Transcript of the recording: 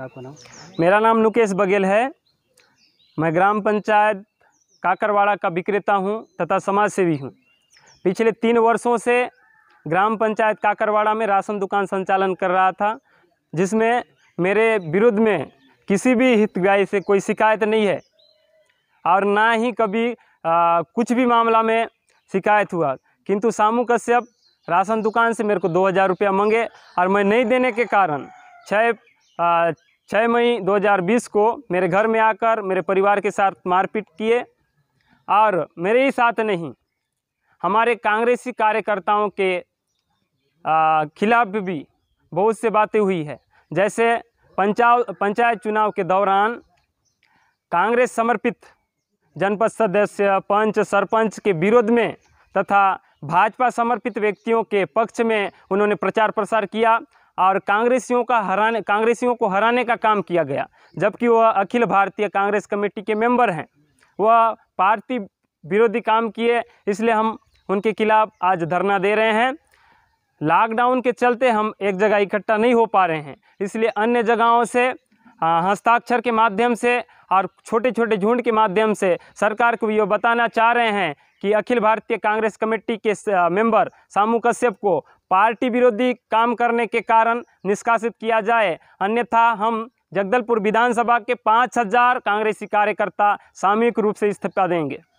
आपका नाम मेरा नाम मुकेश बघेल है मैं ग्राम पंचायत काकरवाड़ा का विक्रेता हूं तथा समाज सेवी हूं पिछले तीन वर्षों से ग्राम पंचायत काकरवाड़ा में राशन दुकान संचालन कर रहा था जिसमें मेरे विरुद्ध में किसी भी हितग्राही से कोई शिकायत नहीं है और ना ही कभी आ, कुछ भी मामला में शिकायत हुआ किंतु सामू कश्यप राशन दुकान से मेरे को दो हज़ार रुपया मांगे और मैं नहीं देने के कारण छः छः मई 2020 को मेरे घर में आकर मेरे परिवार के साथ मारपीट किए और मेरे ही साथ नहीं हमारे कांग्रेसी कार्यकर्ताओं के खिलाफ भी बहुत से बातें हुई है जैसे पंचाव पंचायत चुनाव के दौरान कांग्रेस समर्पित जनपद सदस्य पंच सरपंच के विरोध में तथा भाजपा समर्पित व्यक्तियों के पक्ष में उन्होंने प्रचार प्रसार किया और कांग्रेसियों का हराने कांग्रेसियों को हराने का काम किया गया जबकि वह अखिल भारतीय कांग्रेस कमेटी के मेंबर हैं वह पार्टी विरोधी काम किए इसलिए हम उनके खिलाफ आज धरना दे रहे हैं लॉकडाउन के चलते हम एक जगह इकट्ठा नहीं हो पा रहे हैं इसलिए अन्य जगहों से हाँ, हस्ताक्षर के माध्यम से और छोटे छोटे झुंड के माध्यम से सरकार को ये बताना चाह रहे हैं कि अखिल भारतीय कांग्रेस कमेटी के मेंबर सामू कश्यप को पार्टी विरोधी काम करने के कारण निष्कासित किया जाए अन्यथा हम जगदलपुर विधानसभा के पाँच हज़ार कांग्रेसी कार्यकर्ता सामूहिक रूप से इस्तीफा देंगे